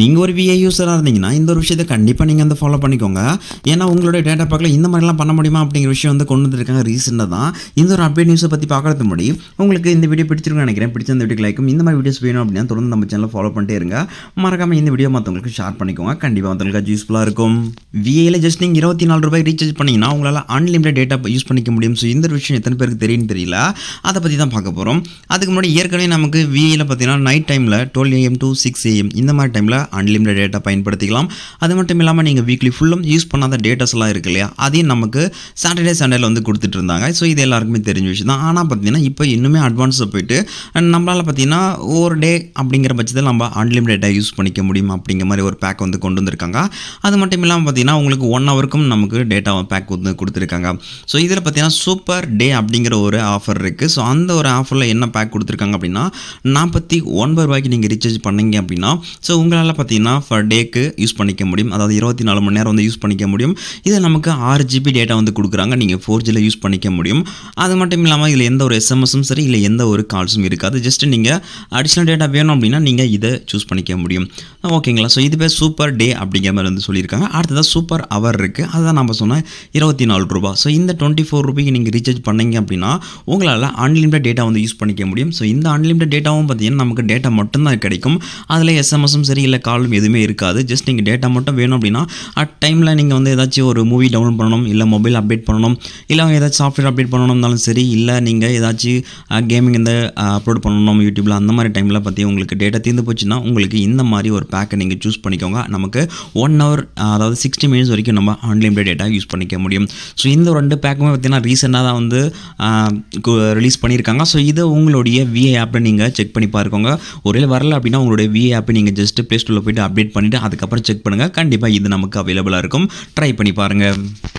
நீங்கள் ஒரு விஏ யூஸராக இருந்தீங்கன்னா இந்த ஒரு விஷயத்தை கண்டிப்பாக நீங்கள் வந்து ஃபாலோ பண்ணிக்கோங்க ஏன்னா உங்களுடைய டேட்டா பார்க்கல இந்த மாதிரிலாம் பண்ண முடியுமா அப்படிங்கிற விஷயம் வந்து கொண்டு வந்திருக்காங்க ரீசெண்டாக தான் இந்த ஒரு அப்டேட் நியூஸை பற்றி பார்க்கறது முடி உங்களுக்கு இந்த வீடியோ பிடிச்சிருக்குன்னு நினைக்கிறேன் பிடிச்ச இந்த வீடியோ லைக்கும் இந்த மாதிரி வீடியோஸ் வேணும் அப்படின்னா தொடர்ந்து நம்ம சேனலை ஃபாலோ பண்ணிட்டே இருங்க மறக்காமல் இந்த வீடியோ மற்றவங்களுக்கு ஷேர் பண்ணிக்கோங்க கண்டிப்பாக மற்றவங்களுக்கு யூஸ்ஃபுல்லாக இருக்கும் விஏயில் ஜஸ்ட் நீங்கள் இருபத்தி நாலு ரூபாய் ரீசார்ஜ் பண்ணிங்கன்னா உங்களால் அன்லிமிடெட் டேட்டா யூஸ் பண்ணிக்க முடியும் ஸோ இந்த விஷயம் எத்தனை பேருக்கு தெரியும் தெரியல அதை பற்றி தான் பார்க்க போகிறோம் அதுக்கு முன்னாடி ஏற்கனவே நமக்கு விஏயில் பார்த்தீங்கன்னா நைட் டைமில் twelve AM to six AM இந்த மாதிரி டைமில் நீங்கள் அன்லிமிட்டட் டேட்டா பயன்படுத்திக்கலாம் அது மட்டும் இல்லாமல் நீங்கள் வீக்லி ஃபுல்லும் யூஸ் பண்ணாத டேட்டாஸ்லாம் இருக்கு இல்லையா அதையும் நமக்கு சாட்டர்டே சண்டேல வந்து கொடுத்துட்டு இருந்தாங்க ஸோ இது எல்லாருக்குமே தெரிஞ்ச விஷயம் தான் ஆனால் பார்த்தீங்கன்னா இப்போ இன்னுமே அட்வான்ஸில் போயிட்டு நம்மளால் பார்த்தீங்கன்னா ஒரு டே அப்படிங்கிற பட்சத்தில் நம்ம அன்லிமிட்டடாக யூஸ் பண்ணிக்க முடியும் அப்படிங்கிற மாதிரி ஒரு பேக் வந்து கொண்டு வந்திருக்காங்க அது மட்டும் இல்லாமல் பார்த்தீங்கன்னா உங்களுக்கு ஒன் ஹவருக்கும் நமக்கு டேட்டா பேக் வந்து கொடுத்துருக்காங்க ஸோ இதில் பார்த்தீங்கன்னா சூப்பர் டே அப்படிங்கிற ஒரு ஆஃபர் இருக்குது ஸோ அந்த ஒரு ஆஃபரில் என்ன பேக் கொடுத்துருக்காங்க அப்படின்னா நாற்பத்தி ஒன்பது ரூபாய்க்கு நீங்கள் ரீசார்ஜ் பண்ணீங்க அப்படின்னா ஸோ உங்களால் பார்த்திங்கன்னா ஃபர் டேக்கு யூஸ் பண்ணிக்க முடியும் அதாவது இருபத்தி நாலு மணி நேரம் வந்து யூஸ் பண்ணிக்க முடியும் இதில் நமக்கு ஆறு ஜிபி டேட்டா வந்து கொடுக்குறாங்க நீங்கள் ஃபோர் ஜியில் யூஸ் பண்ணிக்க முடியும் அது மட்டும் இல்லாமல் இதில் எந்த ஒரு எஸ்எம்எஸும் சரி இல்லை எந்த ஒரு கால்ஸும் இருக்காது ஜஸ்ட் நீங்கள் அடிஷ்னல் டேட்டா வேணும் அப்படின்னா நீங்கள் இதை சூஸ் பண்ணிக்க முடியும் ஓகேங்களா ஸோ இது பேர் சூப்பர் டே அப்படிங்கிற மாதிரி வந்து சொல்லியிருக்காங்க அடுத்ததாக சூப்பர் அவர் இருக்குது அதுதான் நம்ம சொன்ன இருபத்தி நாலு ரூபா ஸோ இந்த டுவெண்ட்டி ஃபோர் ருபிக்கு நீங்கள் ரீசார்ஜ் பண்ணீங்க அப்படின்னா உங்களால் அன்லிமிட்டட் டேட்டா வந்து யூஸ் பண்ணிக்க முடியும் ஸோ இந்த அன்லிமிட்டட் டேட்டாவும் பார்த்தீங்கன்னா நமக்கு டேட்டா மட்டும்தான் கிடைக்கும் அதில் எஸ்எம்எஸும் சரி இல்லை காலம் எதுவுமே இருக்காது ஜஸ்ட் நீங்கள் டேட்டா மட்டும் வேணும் அப்படின்னா அட் டைமில் நீங்கள் வந்து ஏதாச்சும் ஒரு மூவி டவுன்லோட் பண்ணணும் இல்லை மொபைல் அப்டேட் பண்ணணும் இல்லை ஏதாச்சும் சாஃப்ட்வேர் அப்டேட் பண்ணணும்னாலும் சரி இல்லை நீங்கள் ஏதாச்சும் கேமிங் இந்த அப்லோட் பண்ணணும் யூடியூப்பில் அந்த மாதிரி டைமில் பற்றி உங்களுக்கு டேட்டா தீர்ந்து போச்சுன்னா உங்களுக்கு இந்த மாதிரி ஒரு பேக்கை நீங்கள் சூஸ் பண்ணிக்கோங்க நமக்கு ஒன் ஹவர் அதாவது சிக்ஸ்டி மினிட்ஸ் வரைக்கும் நம்ம அன்லிமிடெட் டேட்டா யூஸ் பண்ணிக்க முடியும் ஸோ இந்த ரெண்டு பேக்குமே பார்த்தீங்கன்னா ரீசெண்டாக தான் வந்து ரிலீஸ் பண்ணியிருக்காங்க ஸோ இதை உங்களுடைய விஏ ஆப்பில் நீங்கள் செக் பண்ணி பார்க்கோங்க ஒரே வரல அப்படின்னா உங்களுடைய விஏ ஆப்பை நீங்கள் ஜஸ்ட் ப்ளே போயிட்டு அப்டேட் பண்ணிவிட்டு அதுக்கப்புறம் செக் பண்ணுங்கள் கண்டிப்பாக இது நமக்கு அவைலபிளாக இருக்கும் ட்ரை பண்ணி பாருங்கள்